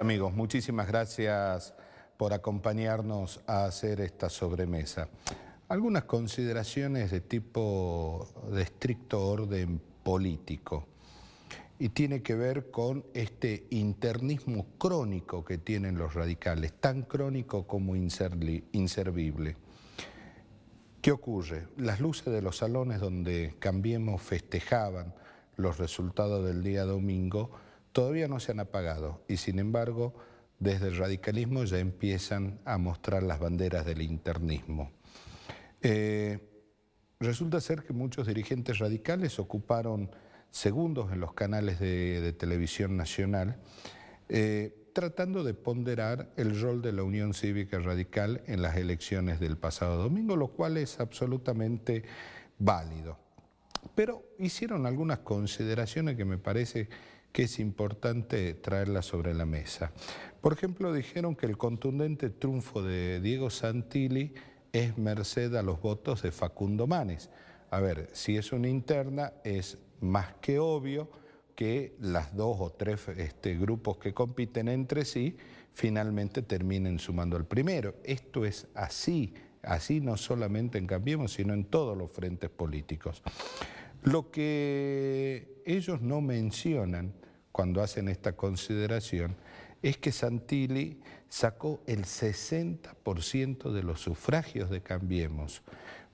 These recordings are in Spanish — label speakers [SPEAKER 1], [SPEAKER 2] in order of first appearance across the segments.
[SPEAKER 1] amigos. Muchísimas gracias por acompañarnos a hacer esta sobremesa. Algunas consideraciones de tipo de estricto orden político y tiene que ver con este internismo crónico que tienen los radicales, tan crónico como inservible. ¿Qué ocurre? Las luces de los salones donde Cambiemos festejaban los resultados del día domingo todavía no se han apagado y sin embargo desde el radicalismo ya empiezan a mostrar las banderas del internismo. Eh, resulta ser que muchos dirigentes radicales ocuparon segundos en los canales de, televisión nacional, eh, tratando de ponderar el rol de la Unión Cívica Radical en las elecciones del pasado domingo, lo cual es absolutamente válido. Pero hicieron algunas consideraciones que me parece que es importante traerla sobre la mesa. Por ejemplo, dijeron que el contundente triunfo de Diego Santilli es merced a los votos de Facundo Manes. A ver, si es una interna, es más que obvio que las dos o tres este, grupos que compiten entre sí finalmente terminen sumando al primero. Esto es así, así no solamente en Cambiemos, sino en todos los frentes políticos. Lo que ellos no mencionan cuando hacen esta consideración es que Santilli sacó el 60% de los sufragios de Cambiemos,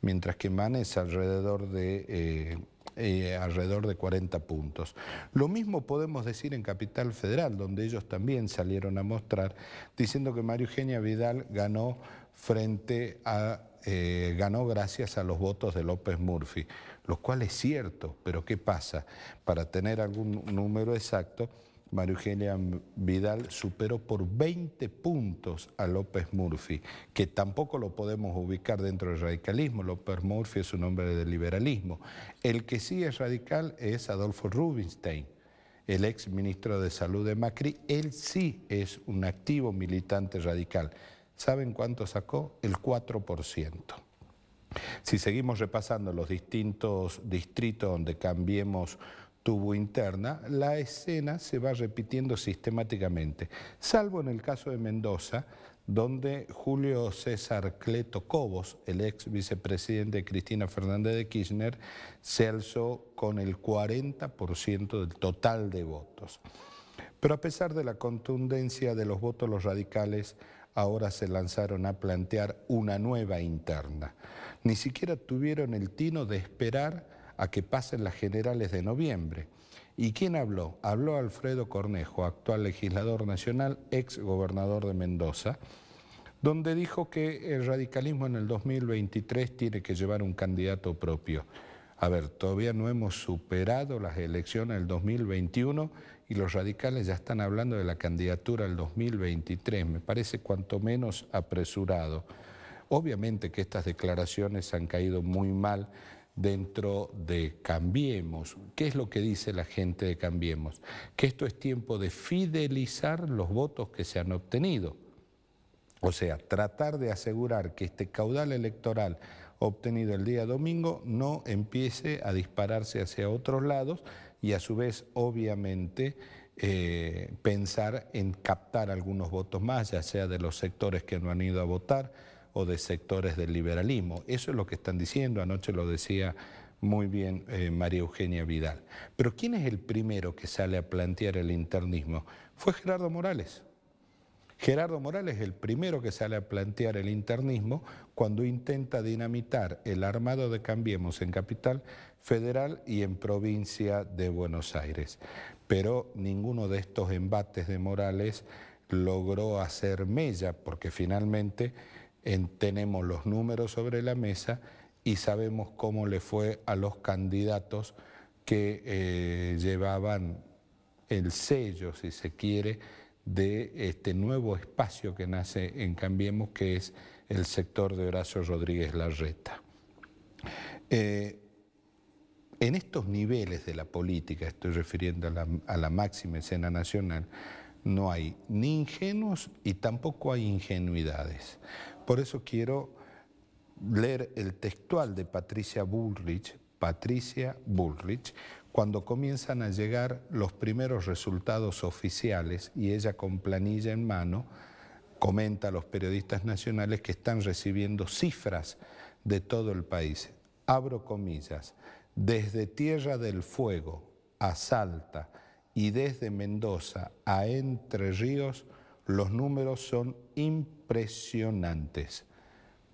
[SPEAKER 1] mientras que Manes alrededor de, eh, eh, alrededor de 40 puntos. Lo mismo podemos decir en Capital Federal, donde ellos también salieron a mostrar, diciendo que María Eugenia Vidal ganó frente a eh, ganó gracias a los votos de López Murphy lo cual es cierto, pero ¿qué pasa? Para tener algún número exacto, María Eugenia Vidal superó por 20 puntos a López Murphy, que tampoco lo podemos ubicar dentro del radicalismo. López Murphy es un hombre del liberalismo. El que sí es radical es Adolfo Rubinstein, el ex ministro de Salud de Macri. Él sí es un activo militante radical. ¿Saben cuánto sacó? El 4%. Si seguimos repasando los distintos distritos donde cambiemos tubo interna, la escena se va repitiendo sistemáticamente, salvo en el caso de Mendoza, donde Julio César Cleto Cobos, el ex vicepresidente de Cristina Fernández de Kirchner, se alzó con el 40% del total de votos. Pero a pesar de la contundencia de los votos, los radicales ahora se lanzaron a plantear una nueva interna ni siquiera tuvieron el tino de esperar a que pasen las generales de noviembre. ¿Y quién habló? Habló Alfredo Cornejo, actual legislador nacional, ex gobernador de Mendoza, donde dijo que el radicalismo en el 2023 tiene que llevar un candidato propio. A ver, todavía no hemos superado las elecciones del 2021 y los radicales ya están hablando de la candidatura del 2023. Me parece cuanto menos apresurado. Obviamente que estas declaraciones han caído muy mal dentro de Cambiemos. ¿Qué es lo que dice la gente de Cambiemos? Que esto es tiempo de fidelizar los votos que se han obtenido. O sea, tratar de asegurar que este caudal electoral obtenido el día domingo no empiece a dispararse hacia otros lados y a su vez, obviamente, eh, pensar en captar algunos votos más, ya sea de los sectores que no han ido a votar, o de sectores del liberalismo. Eso es lo que están diciendo, anoche lo decía muy bien eh, María Eugenia Vidal. Pero ¿quién es el primero que sale a plantear el internismo? Fue Gerardo Morales. Gerardo Morales es el primero que sale a plantear el internismo cuando intenta dinamitar el armado de Cambiemos en Capital Federal y en provincia de Buenos Aires. Pero ninguno de estos embates de Morales logró hacer mella porque finalmente tenemos los números sobre la mesa y sabemos cómo le fue a los candidatos que eh, llevaban el sello, si se quiere, de este nuevo espacio que nace en Cambiemos, que es el sector de Horacio Rodríguez Larreta. Eh, en estos niveles de la política, estoy refiriendo a la, a la, máxima escena nacional, no hay ni ingenuos y tampoco hay ingenuidades. Por eso quiero leer el textual de Patricia Bullrich, Patricia Bullrich, cuando comienzan a llegar los primeros resultados oficiales y ella con planilla en mano comenta a los periodistas nacionales que están recibiendo cifras de todo el país. Abro comillas, desde Tierra del Fuego a Salta y desde Mendoza a Entre Ríos, los números son impresionantes.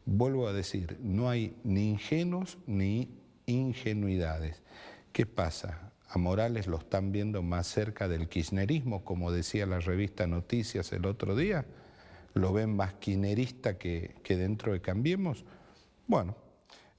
[SPEAKER 1] Vuelvo a decir, no hay ni ingenuos ni ingenuidades. ¿Qué pasa? A Morales lo están viendo más cerca del kirchnerismo, como decía la revista Noticias el otro día. Lo ven más kirchnerista que, que dentro de Cambiemos. Bueno,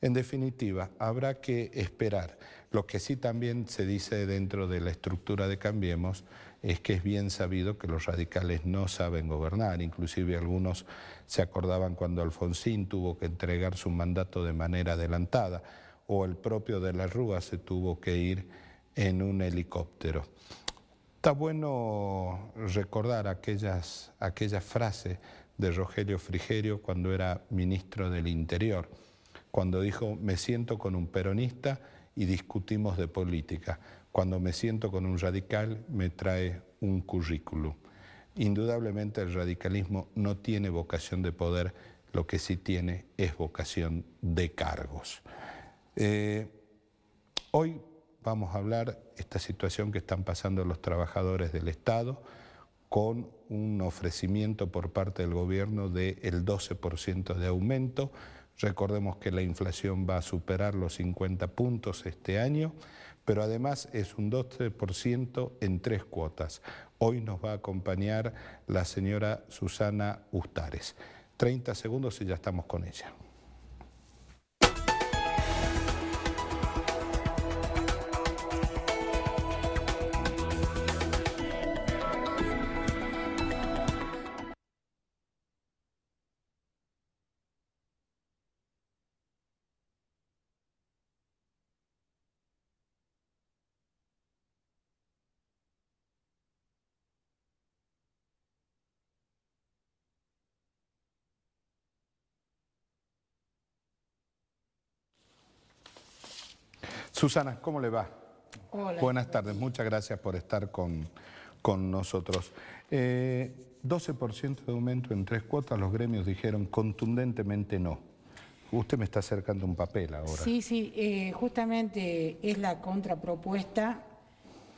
[SPEAKER 1] en definitiva, habrá que esperar. Lo que sí también se dice dentro de la estructura de Cambiemos es que es bien sabido que los radicales no saben gobernar, inclusive algunos se acordaban cuando Alfonsín tuvo que entregar su mandato de manera adelantada, o el propio de la Rúa se tuvo que ir en un helicóptero. Está bueno recordar aquella frase de Rogelio Frigerio cuando era ministro del Interior, cuando dijo, me siento con un peronista y discutimos de política. Cuando me siento con un radical, me trae un currículum. Indudablemente el radicalismo no tiene vocación de poder, lo que sí tiene es vocación de cargos. Eh, hoy vamos a hablar esta situación que están pasando los trabajadores del Estado con un ofrecimiento por parte del gobierno del 12% de aumento. Recordemos que la inflación va a superar los 50 puntos este año, pero además es un 12% en tres cuotas. Hoy nos va a acompañar la señora Susana Ustares. 30 segundos y ya estamos con ella. Susana, ¿cómo le va? Hola. Buenas tardes, muchas gracias por estar con, con nosotros. 12% eh, de aumento en tres cuotas, los gremios dijeron contundentemente no. Usted me está acercando un papel ahora.
[SPEAKER 2] Sí, sí, eh, justamente es la contrapropuesta,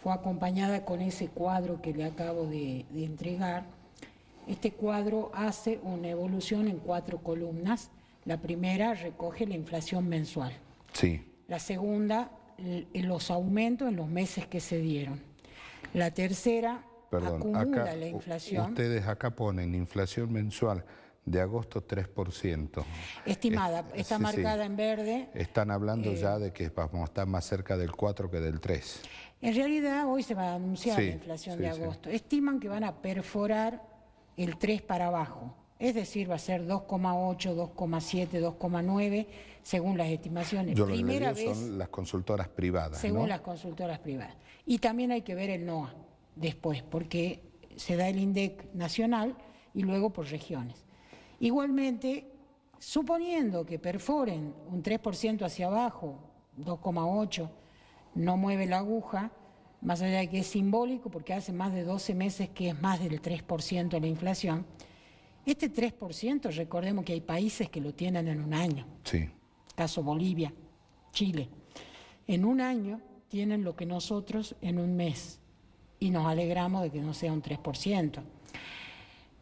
[SPEAKER 2] fue acompañada con ese cuadro que le acabo de, de entregar. Este cuadro hace una evolución en cuatro columnas. La primera recoge la inflación mensual. Sí. La segunda, eh, los aumentos en los meses que se dieron. La tercera,
[SPEAKER 1] Perdón, acumula la inflación. Ustedes acá ponen inflación mensual de agosto 3%. Estimada, está marcada
[SPEAKER 2] en verde.
[SPEAKER 1] Están hablando ya eh, de que vamos a estar más cerca del 4 que del 3.
[SPEAKER 2] En realidad hoy se va a anunciar la inflación de agosto. Estiman que van a perforar el 3 para abajo. Es decir, va a ser 2,8, 2,7, 2,9, según las estimaciones. Yo Primera son
[SPEAKER 1] las consultoras privadas. Según las
[SPEAKER 2] consultoras privadas. Y también hay que ver el NOA después, porque se da el INDEC nacional y luego por regiones. Igualmente, suponiendo que perforen un 3% hacia abajo, 2,8, no mueve la aguja, más allá de que es simbólico porque hace más de 12 meses que es más del 3% la inflación, este 3%, recordemos que hay países que lo tienen en un año. Sí. Caso Bolivia, Chile. En un año tienen lo que nosotros en un mes y nos alegramos de que no sea un 3%.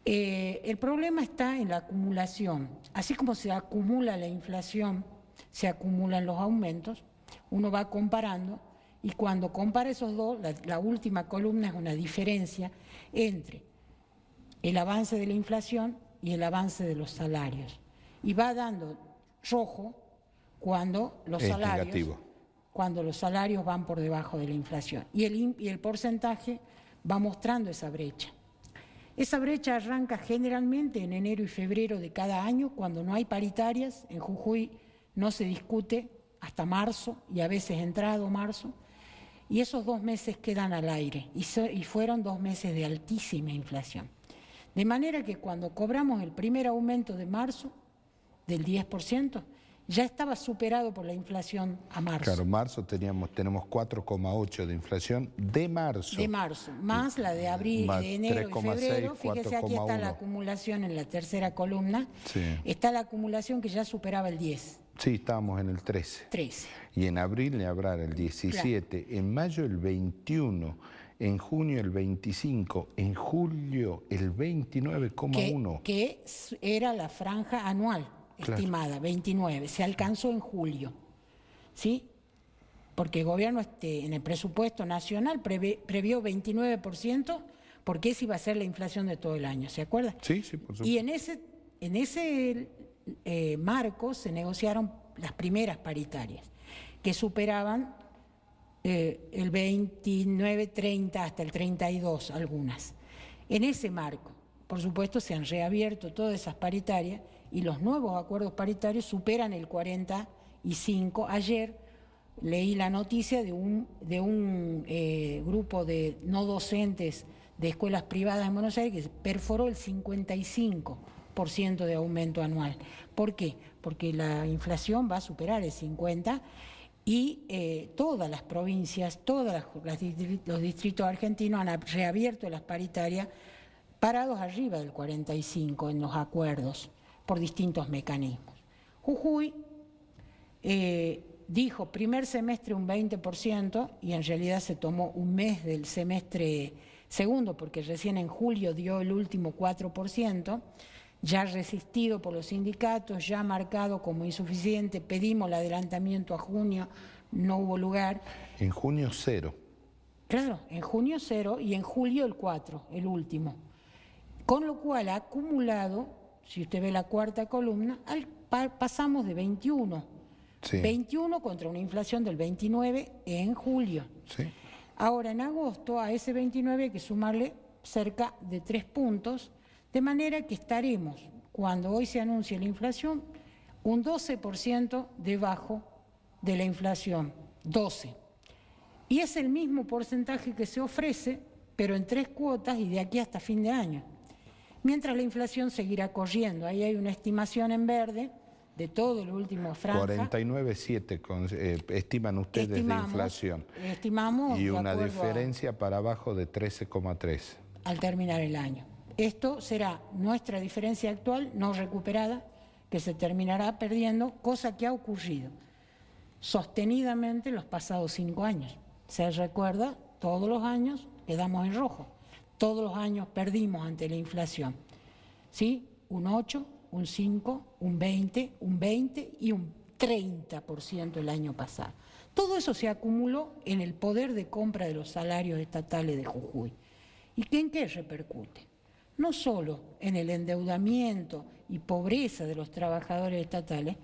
[SPEAKER 2] Eh, el problema está en la acumulación. Así como se acumula la inflación, se acumulan los aumentos, uno va comparando y cuando compara esos dos, la, la última columna es una diferencia entre el avance de la inflación y el avance de los salarios. Y va dando rojo cuando los salarios cuando los salarios van por debajo de la inflación y el, el porcentaje va mostrando esa brecha. Esa brecha arranca generalmente en enero y febrero de cada año cuando no hay paritarias, en Jujuy no se discute hasta marzo y a veces entrado marzo, y esos dos meses quedan al aire y fueron dos meses de altísima inflación. De manera que cuando cobramos el primer aumento de marzo del 10%, ya estaba superado por la inflación a marzo. Claro,
[SPEAKER 1] marzo teníamos, tenemos 4,8 de inflación de marzo. De
[SPEAKER 2] marzo, más la de abril, de enero y febrero. Fíjese, aquí está la acumulación en la tercera columna. Está la acumulación que ya superaba el 10.
[SPEAKER 1] Sí, estábamos en el 13. 13. Y en abril le habrá el 17, en mayo el 21 en junio el 25, en julio el 29,1.
[SPEAKER 2] Que, que, era la franja anual estimada, 29, se alcanzó en julio. ¿Sí? Porque el gobierno este, en el presupuesto nacional previó 29% porque esa iba a ser la inflación de todo el año, ¿se acuerda?
[SPEAKER 1] Sí, sí, por supuesto. Y en
[SPEAKER 2] ese, en ese eh, marco se negociaron las primeras paritarias, que superaban eh, el 29, 30 hasta el 32 algunas. En ese marco, por supuesto, se han reabierto todas esas paritarias y los nuevos acuerdos paritarios superan el 45. Ayer leí la noticia de un, de un eh, grupo de no docentes de escuelas privadas en Buenos Aires que perforó el 55 de aumento anual. ¿Por qué? Porque la inflación va a superar el 50 y eh, todas las provincias, todos los distritos argentinos han reabierto las paritarias parados arriba del 45 en los acuerdos por distintos mecanismos. Jujuy eh, dijo primer semestre un 20% y en realidad se tomó un mes del semestre segundo porque recién en julio dio el último 4% ya resistido por los sindicatos, ya marcado como insuficiente, pedimos el adelantamiento a junio, no hubo lugar.
[SPEAKER 1] En junio cero.
[SPEAKER 2] Claro, en junio cero y en julio el 4, el último. Con lo cual ha acumulado, si usted ve la cuarta columna, pasamos de 21. 21 contra una inflación del 29 en julio. Ahora, en agosto, a ese 29 hay que sumarle cerca de tres puntos de manera que estaremos, cuando hoy se anuncie la inflación, un 12% debajo de la inflación, 12. Y es el mismo porcentaje que se ofrece, pero en tres cuotas y de aquí hasta fin de año. Mientras la inflación seguirá corriendo, ahí hay una estimación en verde de todo el último franja.
[SPEAKER 1] 49,7 eh, estiman ustedes estimamos, de inflación.
[SPEAKER 2] Estimamos. Y una diferencia
[SPEAKER 1] para abajo de 13,3.
[SPEAKER 2] Al terminar el año. Esto será nuestra diferencia actual no recuperada, que se terminará perdiendo, cosa que ha ocurrido sostenidamente los pasados cinco años. Se recuerda, todos los años quedamos en rojo, todos los años perdimos ante la inflación. ¿Sí? Un 8, un 5, un 20, un 20 y un 30% el año pasado. Todo eso se acumuló en el poder de compra de los salarios estatales de Jujuy. ¿Y en qué repercute? no solo en el endeudamiento y pobreza de los trabajadores estatales,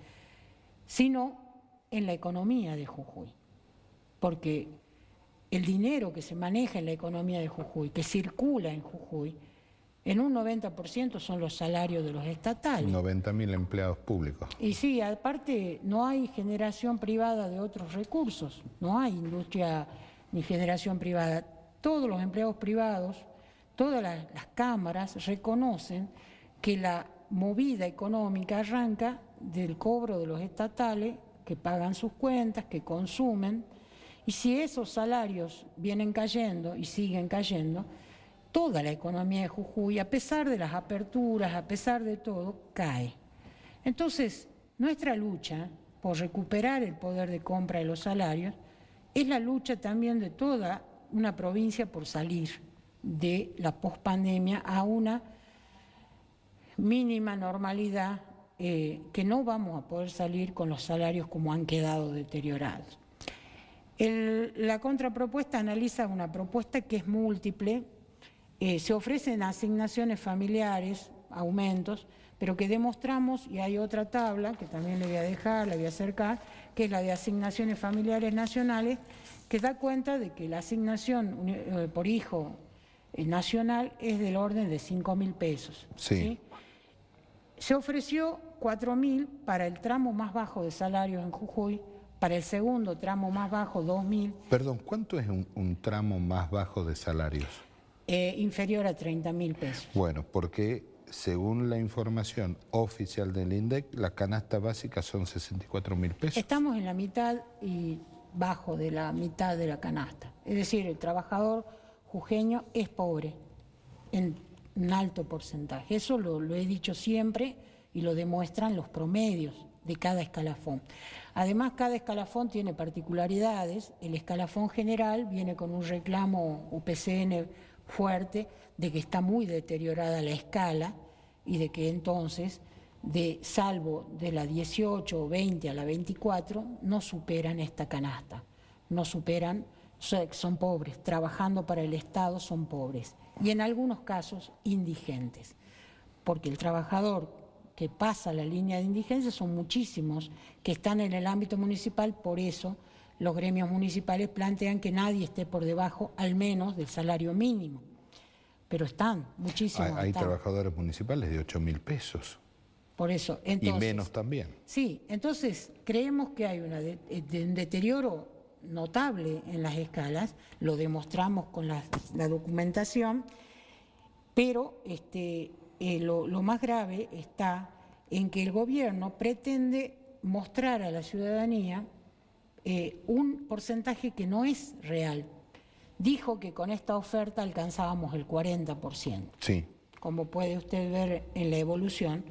[SPEAKER 2] sino en la economía de Jujuy. Porque el dinero que se maneja en la economía de Jujuy, que circula en Jujuy, en un 90% son los salarios de los estatales.
[SPEAKER 1] 90.000
[SPEAKER 2] empleados públicos. Y sí, aparte no hay generación privada de otros recursos, no hay industria ni generación privada. Todos los empleados privados todas las, cámaras reconocen que la movida económica arranca del cobro de los estatales que pagan sus cuentas, que consumen, y si esos salarios vienen cayendo y siguen cayendo, toda la economía de Jujuy, a pesar de las aperturas, a pesar de todo, cae. Entonces, nuestra lucha por recuperar el poder de compra de los salarios es la lucha también de toda una provincia por salir de la pospandemia a una mínima normalidad eh, que no vamos a poder salir con los salarios como han quedado deteriorados. la contrapropuesta analiza una propuesta que es múltiple, eh, se ofrecen asignaciones familiares, aumentos, pero que demostramos, y hay otra tabla que también le voy a dejar, la voy a acercar, que es la de asignaciones familiares nacionales, que da cuenta de que la asignación eh, por hijo nacional es del orden de 5 mil pesos. Sí. Se ofreció 4 mil para el tramo más bajo de salarios en Jujuy, para el segundo tramo más bajo 2 mil.
[SPEAKER 1] Perdón, ¿cuánto es un, tramo más bajo de salarios?
[SPEAKER 2] Eh, inferior a 30 mil pesos.
[SPEAKER 1] Bueno, porque según la información oficial del INDEC, la canasta básica son 64 mil pesos.
[SPEAKER 2] Estamos en la mitad y bajo de la mitad de la canasta. Es decir, el trabajador jujeño es pobre en un alto porcentaje. Eso lo, he dicho siempre y lo demuestran los promedios de cada escalafón. Además, cada escalafón tiene particularidades. El escalafón general viene con un reclamo UPCN fuerte de que está muy deteriorada la escala y de que entonces, de, salvo de la 18 o 20 a la 24, no superan esta canasta, no superan son pobres, trabajando para el Estado son pobres y en algunos casos indigentes, porque el trabajador que pasa la línea de indigencia son muchísimos que están en el ámbito municipal, por eso los gremios municipales plantean que nadie esté por debajo al menos del salario mínimo. Pero están muchísimos. Hay, trabajadores
[SPEAKER 1] municipales de 8 mil pesos.
[SPEAKER 2] Por eso. y menos también. Sí, entonces creemos que hay una eh, un deterioro notable en las escalas, lo demostramos con la, documentación, pero este, eh, lo, más grave está en que el gobierno pretende mostrar a la ciudadanía eh, un porcentaje que no es real. Dijo que con esta oferta alcanzábamos el 40%. Como puede usted ver en la evolución,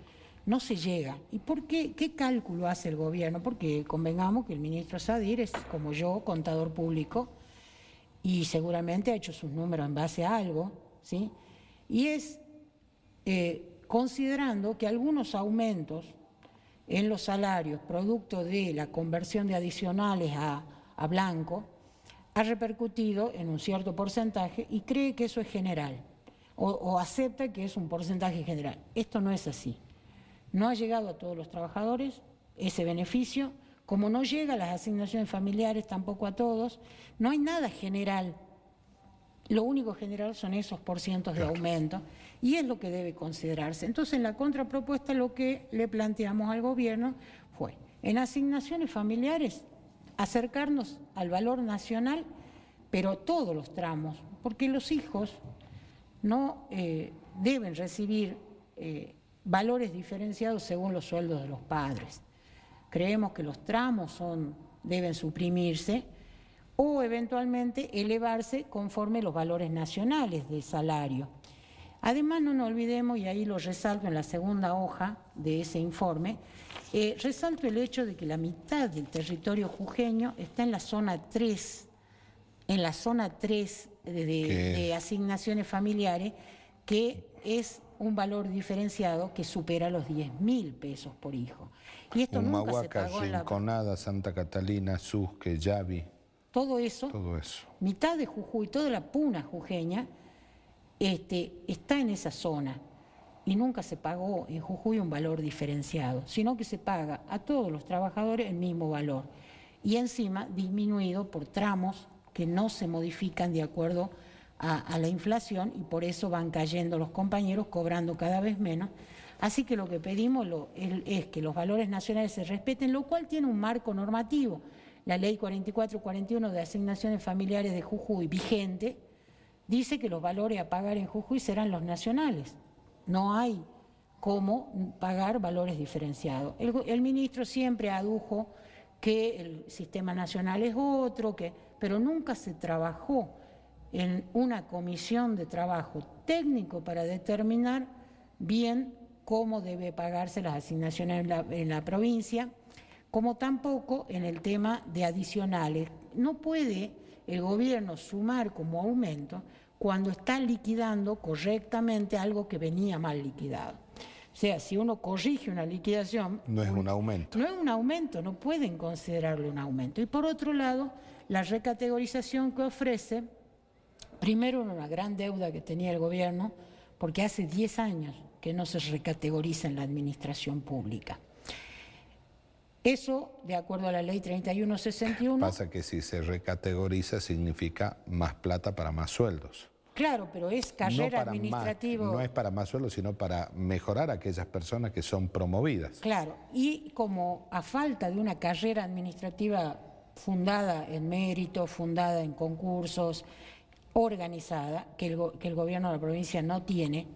[SPEAKER 2] no se llega. ¿Y por qué? ¿Qué cálculo hace el gobierno? Porque convengamos que el ministro Sadir es, como yo, contador público y seguramente ha hecho sus números en base a algo, ¿sí? Y es eh, considerando que algunos aumentos en los salarios, producto de la conversión de adicionales a, blanco, ha repercutido en un cierto porcentaje y cree que eso es general o acepta que es un porcentaje general. Esto no es así. No ha llegado a todos los trabajadores ese beneficio, como no llega a las asignaciones familiares tampoco a todos, no hay nada general. Lo único general son esos porcientos de aumento y es lo que debe considerarse. Entonces, en la contrapropuesta lo que le planteamos al gobierno fue, en asignaciones familiares, acercarnos al valor nacional, pero todos los tramos, porque los hijos no eh, deben recibir eh, valores diferenciados según los sueldos de los padres. Creemos que los tramos son, deben suprimirse o eventualmente elevarse conforme los valores nacionales de salario. Además, no nos olvidemos, y ahí lo resalto en la segunda hoja de ese informe, eh, resalto el hecho de que la mitad del territorio jujeño está en la zona 3, en la zona 3 de asignaciones familiares, que es un valor diferenciado que supera los 10 mil pesos por hijo. Y esto nunca se pagó Rinconada,
[SPEAKER 1] la... Santa Catalina, Susque, Yavi. Todo eso, todo eso,
[SPEAKER 2] mitad de Jujuy, toda la puna jujeña, este, está en esa zona. Y nunca se pagó en Jujuy un valor diferenciado, sino que se paga a todos los trabajadores el mismo valor. Y encima disminuido por tramos que no se modifican de acuerdo a, la inflación y por eso van cayendo los compañeros, cobrando cada vez menos. Así que lo que pedimos es que los valores nacionales se respeten, lo cual tiene un marco normativo. La ley 4441 de asignaciones familiares de Jujuy vigente dice que los valores a pagar en Jujuy serán los nacionales. No hay cómo pagar valores diferenciados. El, el ministro siempre adujo que el sistema nacional es otro, que, pero nunca se trabajó en una comisión de trabajo técnico para determinar bien cómo debe pagarse las asignaciones en la, provincia, como tampoco en el tema de adicionales. No puede el gobierno sumar como aumento cuando está liquidando correctamente algo que venía mal liquidado. O sea, si uno corrige una liquidación...
[SPEAKER 1] No es un aumento.
[SPEAKER 2] No es un aumento, no pueden considerarlo un aumento. Y por otro lado, la recategorización que ofrece Primero, una gran deuda que tenía el gobierno, porque hace 10 años que no se recategoriza en la administración pública. Eso, de acuerdo a la ley 3161...
[SPEAKER 1] Pasa que si se recategoriza significa más plata para más sueldos.
[SPEAKER 2] Claro, pero es carrera administrativa. No es
[SPEAKER 1] para más sueldos, sino para mejorar a aquellas personas que son promovidas.
[SPEAKER 2] Claro, y como a falta de una carrera administrativa fundada en mérito, fundada en concursos, organizada, que el, que el gobierno de la provincia no tiene,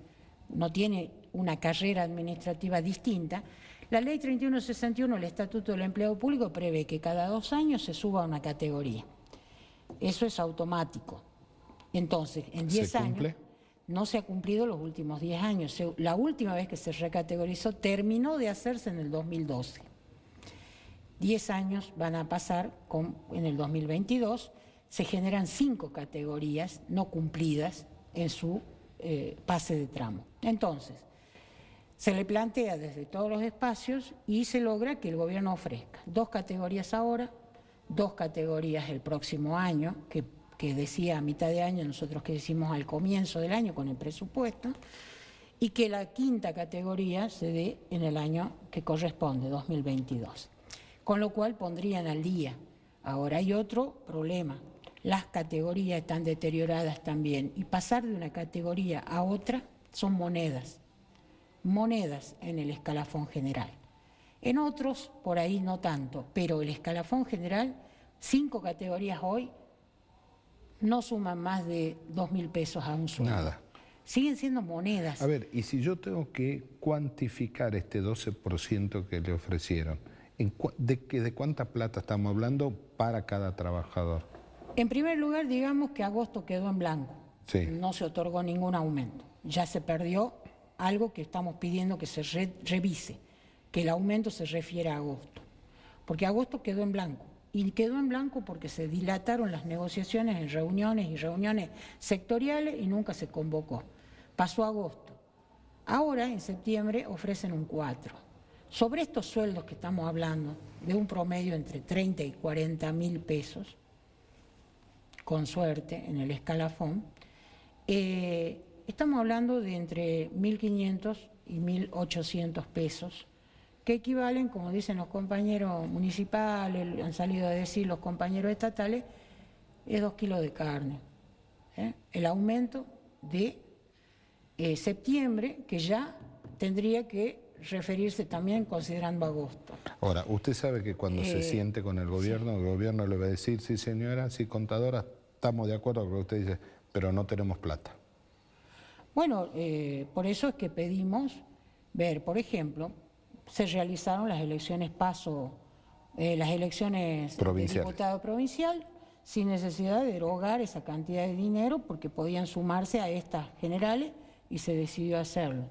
[SPEAKER 2] no tiene una carrera administrativa distinta, la ley 3161, el Estatuto del Empleo Público, prevé que cada dos años se suba a una categoría. Eso es automático. Entonces, en 10 años no se ha cumplido los últimos 10 años. La última vez que se recategorizó terminó de hacerse en el 2012. 10 años van a pasar en el 2022 se generan cinco categorías no cumplidas en su eh, pase de tramo. Entonces, se le plantea desde todos los espacios y se logra que el gobierno ofrezca dos categorías ahora, dos categorías el próximo año, que, que decía a mitad de año, nosotros que decimos al comienzo del año con el presupuesto, y que la quinta categoría se dé en el año que corresponde, 2022. Con lo cual pondrían al día. Ahora hay otro problema, las categorías están deterioradas también. Y pasar de una categoría a otra son monedas, monedas en el escalafón general. En otros, por ahí no tanto, pero el escalafón general, cinco categorías hoy, no suman más de dos mil pesos a un sueldo. Nada. Siguen siendo monedas.
[SPEAKER 1] A ver, y si yo tengo que cuantificar este 12% que le ofrecieron, ¿de, ¿de cuánta plata estamos hablando para cada trabajador?
[SPEAKER 2] En primer lugar, digamos que agosto quedó en blanco. No se otorgó ningún aumento. Ya se perdió algo que estamos pidiendo que se revise, que el aumento se refiere a agosto. Porque agosto quedó en blanco. Y quedó en blanco porque se dilataron las negociaciones en reuniones y reuniones sectoriales y nunca se convocó. Pasó agosto. Ahora, en septiembre, ofrecen un 4. Sobre estos sueldos que estamos hablando, de un promedio entre 30 y 40 mil pesos, con suerte, en el escalafón, eh, estamos hablando de entre 1.500 y 1.800 pesos, que equivalen, como dicen los compañeros municipales, han salido a decir los compañeros estatales, es dos kilos de carne. ¿eh? El aumento de eh, septiembre, que ya tendría que referirse también considerando agosto.
[SPEAKER 1] Ahora, usted sabe que cuando se eh, siente con el gobierno, el gobierno le va a decir, sí señora, sí contadora, estamos de acuerdo con lo que usted dice, pero no tenemos plata.
[SPEAKER 2] Bueno, eh, por eso es que pedimos ver, por ejemplo, se realizaron las elecciones paso, eh, las elecciones de diputado provincial, sin necesidad de derogar esa cantidad de dinero porque podían sumarse a estas generales y se decidió hacerlo.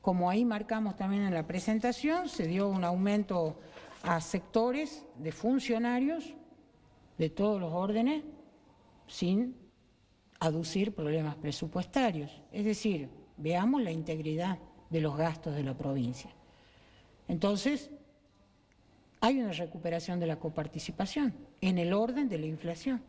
[SPEAKER 2] Como ahí marcamos también en la presentación, se dio un aumento a sectores de funcionarios de todos los órdenes sin aducir problemas presupuestarios. Es decir, veamos la integridad de los gastos de la provincia. Entonces, hay una recuperación de la coparticipación en el orden de la inflación.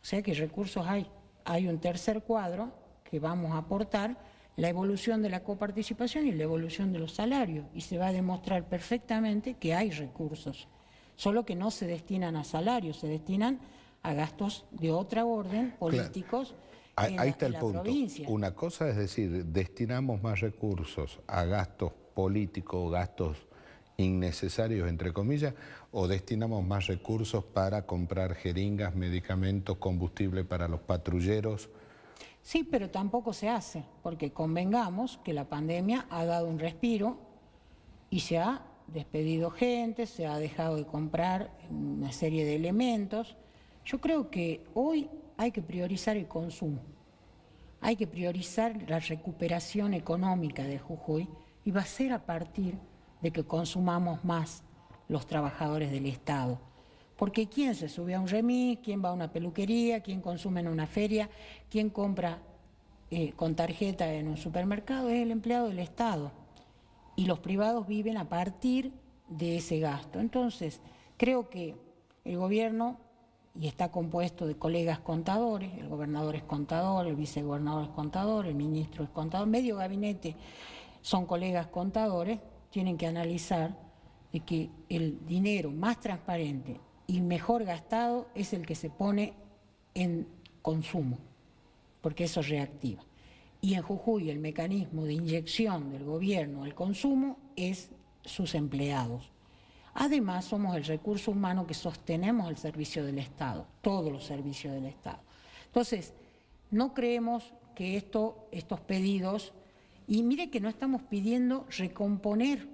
[SPEAKER 2] O sea que recursos hay. Hay un tercer cuadro que vamos a aportar la evolución de la coparticipación y la evolución de los salarios y se va a demostrar perfectamente que hay recursos, solo que no se destinan a salarios, se destinan a gastos de otra orden, políticos. Ahí, está el punto.
[SPEAKER 1] Una cosa es decir, destinamos más recursos a gastos políticos, gastos innecesarios, entre comillas, o destinamos más recursos para comprar jeringas, medicamentos, combustible para los patrulleros,
[SPEAKER 2] Sí, pero tampoco se hace, porque convengamos que la pandemia ha dado un respiro y se ha despedido gente, se ha dejado de comprar una serie de elementos. Yo creo que hoy hay que priorizar el consumo, hay que priorizar la recuperación económica de Jujuy y va a ser a partir de que consumamos más los trabajadores del Estado. Porque ¿quién se sube a un remis? ¿Quién va a una peluquería? ¿Quién consume en una feria? ¿Quién compra eh, con tarjeta en un supermercado? Es el empleado del Estado. Y los privados viven a partir de ese gasto. Entonces, creo que el gobierno, y está compuesto de colegas contadores, el gobernador es contador, el vicegobernador es contador, el ministro es contador, medio gabinete son colegas contadores, tienen que analizar de que el dinero más transparente y mejor gastado es el que se pone en consumo, porque eso reactiva. Y en Jujuy el mecanismo de inyección del gobierno al consumo es sus empleados. Además, somos el recurso humano que sostenemos el servicio del Estado, todos los servicios del Estado. Entonces, no creemos que esto, estos pedidos, y mire que no estamos pidiendo recomponer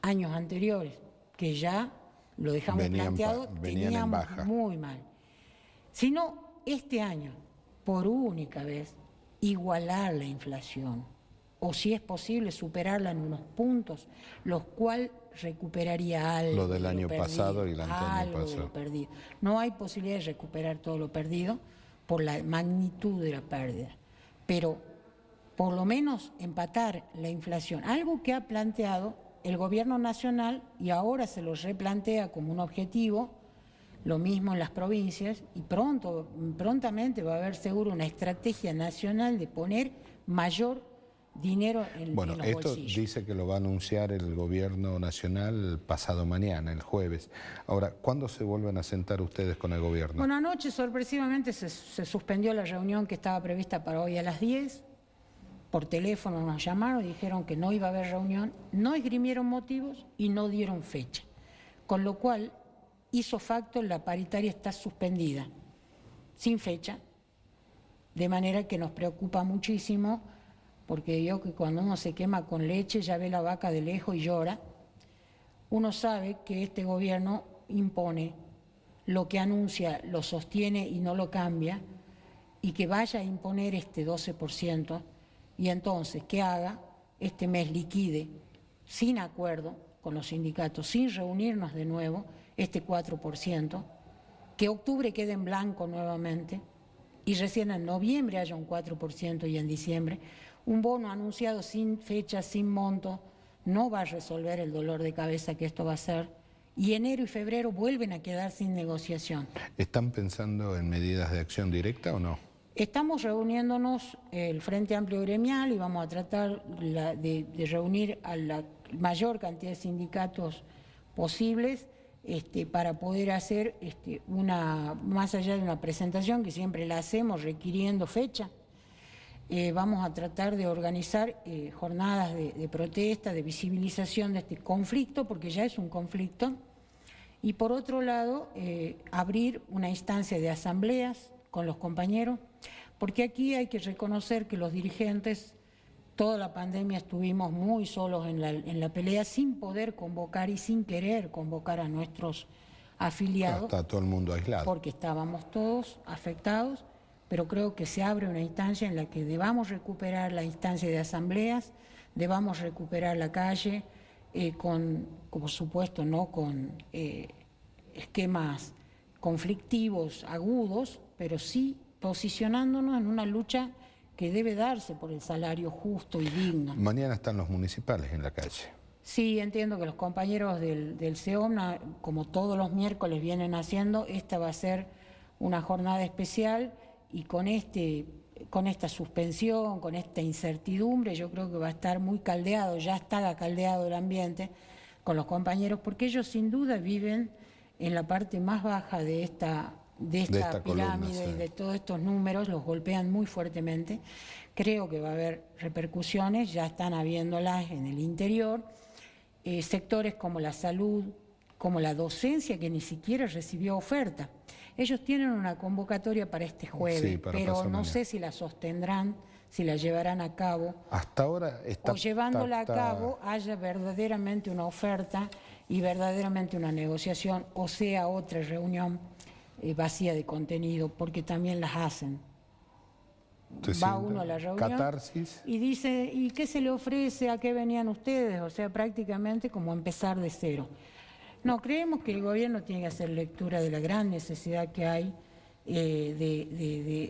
[SPEAKER 2] años anteriores, que ya lo dejamos planteado, teníamos muy mal. Sino este año, por única vez, igualar la inflación o si es posible superarla en unos puntos, los cuales recuperaría algo. Lo del año pasado y el algo pasado. No hay posibilidad de recuperar todo lo perdido por la magnitud de la pérdida, pero por lo menos empatar la inflación, algo que ha planteado el gobierno nacional y ahora se lo replantea como un objetivo, lo mismo en las provincias, y pronto, prontamente va a haber seguro una estrategia nacional de poner mayor dinero en, bueno, Bueno, esto
[SPEAKER 1] dice que lo va a anunciar el gobierno nacional pasado mañana, el jueves. Ahora, ¿cuándo se vuelven a sentar ustedes con el gobierno?
[SPEAKER 2] Bueno, anoche sorpresivamente se, se suspendió la reunión que estaba prevista para hoy a las 10 por teléfono nos llamaron, dijeron que no iba a haber reunión, no esgrimieron motivos y no dieron fecha. Con lo cual, hizo facto, la paritaria está suspendida, sin fecha, de manera que nos preocupa muchísimo, porque yo que cuando uno se quema con leche ya ve la vaca de lejos y llora, uno sabe que este gobierno impone lo que anuncia, lo sostiene y no lo cambia, y que vaya a imponer este 12% y entonces que haga este mes liquide sin acuerdo con los sindicatos, sin reunirnos de nuevo, este 4%, que octubre quede en blanco nuevamente y recién en noviembre haya un 4% y en diciembre, un bono anunciado sin fecha, sin monto, no va a resolver el dolor de cabeza que esto va a ser. Y enero y febrero vuelven a quedar sin negociación.
[SPEAKER 1] ¿Están pensando en medidas de acción directa o no?
[SPEAKER 2] Estamos reuniéndonos eh, el Frente Amplio Gremial y vamos a tratar de, reunir a la mayor cantidad de sindicatos posibles este, para poder hacer este, una, más allá de una presentación que siempre la hacemos requiriendo fecha, eh, vamos a tratar de organizar eh, jornadas de, protesta, de visibilización de este conflicto, porque ya es un conflicto, y por otro lado, abrir una instancia de asambleas con los compañeros porque aquí hay que reconocer que los dirigentes, toda la pandemia estuvimos muy solos en la, en la pelea sin poder convocar y sin querer convocar a nuestros afiliados. está
[SPEAKER 1] todo el mundo aislado. Porque
[SPEAKER 2] estábamos todos afectados, pero creo que se abre una instancia en la que debamos recuperar la instancia de asambleas, debamos recuperar la calle, eh, con, por supuesto, no con eh, esquemas conflictivos agudos, pero sí posicionándonos en una lucha que debe darse por el salario justo y digno.
[SPEAKER 1] Mañana están los municipales en la calle.
[SPEAKER 2] Sí, entiendo que los compañeros del, del como todos los miércoles vienen haciendo, esta va a ser una jornada especial y con, este, con esta suspensión, con esta incertidumbre, yo creo que va a estar muy caldeado, ya está caldeado el ambiente con los compañeros, porque ellos sin duda viven en la parte más baja de esta de esta, pirámide y de todos estos números, los golpean muy fuertemente. Creo que va a haber repercusiones, ya están habiéndolas en el interior. Eh, sectores como la salud, como la docencia, que ni siquiera recibió oferta. Ellos tienen una convocatoria para este jueves, pero no sé si la sostendrán, si la llevarán a cabo.
[SPEAKER 1] Hasta ahora está. O llevándola a cabo
[SPEAKER 2] haya verdaderamente una oferta y verdaderamente una negociación, o sea, otra reunión eh, vacía de contenido, porque también las hacen. Va uno a la reunión y dice, ¿y qué se le ofrece? ¿A qué venían ustedes? O sea, prácticamente como empezar de cero. No, creemos que el gobierno tiene que hacer lectura de la gran necesidad que hay eh,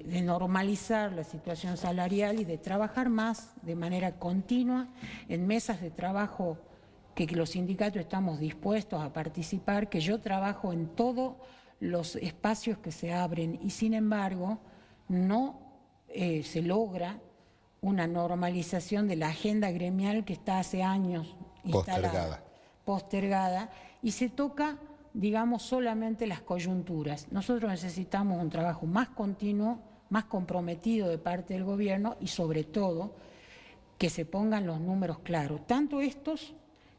[SPEAKER 2] de, normalizar la situación salarial y de trabajar más de manera continua en mesas de trabajo que los sindicatos estamos dispuestos a participar, que yo trabajo en todo los espacios que se abren y sin embargo no eh, se logra una normalización de la agenda gremial que está hace años
[SPEAKER 1] postergada.
[SPEAKER 2] postergada y se toca, digamos, solamente las coyunturas. Nosotros necesitamos un trabajo más continuo, más comprometido de parte del gobierno y sobre todo que se pongan los números claros, tanto estos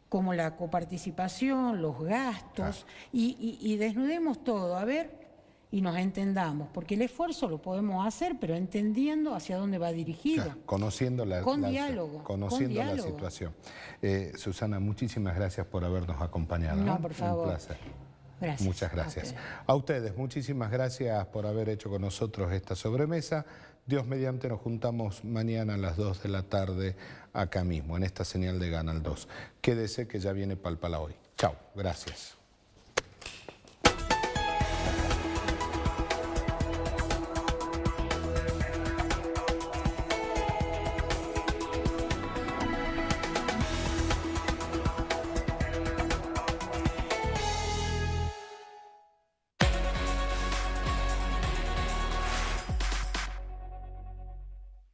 [SPEAKER 2] como la coparticipación, los gastos, y, desnudemos todo, a ver, y nos entendamos, porque el esfuerzo lo podemos hacer, pero entendiendo hacia dónde va dirigido.
[SPEAKER 1] conociendo la, con diálogo, conociendo la situación. Eh, Susana, muchísimas gracias por habernos acompañado. No, ¿eh? por favor. Un placer.
[SPEAKER 2] Gracias. Muchas gracias.
[SPEAKER 1] a ustedes, muchísimas gracias por haber hecho con nosotros esta sobremesa. Dios mediante nos juntamos mañana a las 2 de la tarde acá mismo, en esta señal de al 2. Quédese que ya viene Palpala hoy. Chao, gracias.